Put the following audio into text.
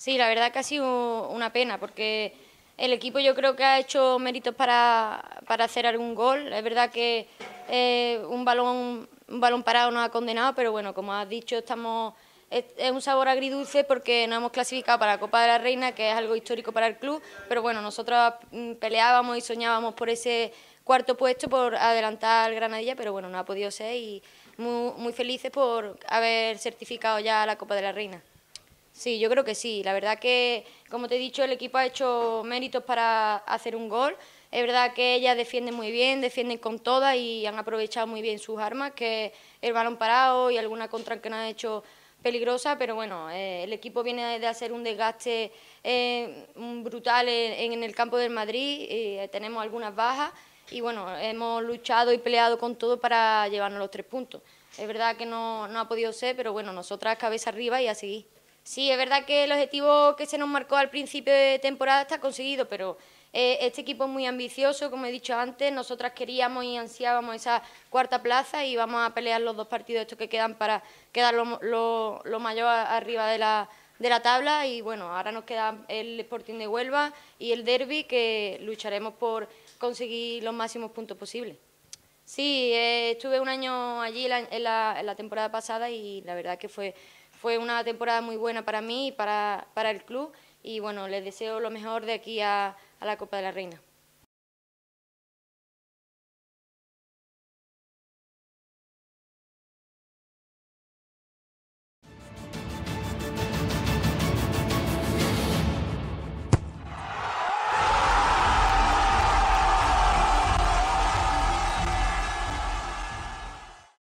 Sí, la verdad que ha sido una pena porque el equipo yo creo que ha hecho méritos para, para hacer algún gol. Es verdad que eh, un, balón, un balón parado nos ha condenado, pero bueno, como has dicho, estamos es, un sabor agridulce porque no hemos clasificado para la Copa de la Reina, que es algo histórico para el club, pero bueno, nosotros mm, peleábamos y soñábamos por ese cuarto puesto, por adelantar al Granadilla, pero bueno, no ha podido ser y muy, muy felices por haber certificado ya la Copa de la Reina. Sí, yo creo que sí. La verdad que, como te he dicho, el equipo ha hecho méritos para hacer un gol. Es verdad que ellas defienden muy bien, defienden con todas y han aprovechado muy bien sus armas, que el balón parado y alguna contra que nos han hecho peligrosa, pero bueno, eh, el equipo viene de hacer un desgaste eh, brutal en, el campo del Madrid, eh, tenemos algunas bajas y bueno, hemos luchado y peleado con todo para llevarnos los tres puntos. Es verdad que no, no ha podido ser, pero bueno, nosotras cabeza arriba y a seguir. Sí, es verdad que el objetivo que se nos marcó al principio de temporada está conseguido, pero eh, este equipo es muy ambicioso, como he dicho antes, nosotras queríamos y ansiábamos esa cuarta plaza y vamos a pelear los dos partidos estos que quedan para quedar lo, mayor arriba de la, de la tabla y bueno, ahora nos queda el Sporting de Huelva y el Derby que lucharemos por conseguir los máximos puntos posibles. Sí, eh, estuve un año allí en, la, en la temporada pasada y la verdad que fue fue una temporada muy buena para mí y para, para el club y bueno, les deseo lo mejor de aquí a, a la Copa de la Reina.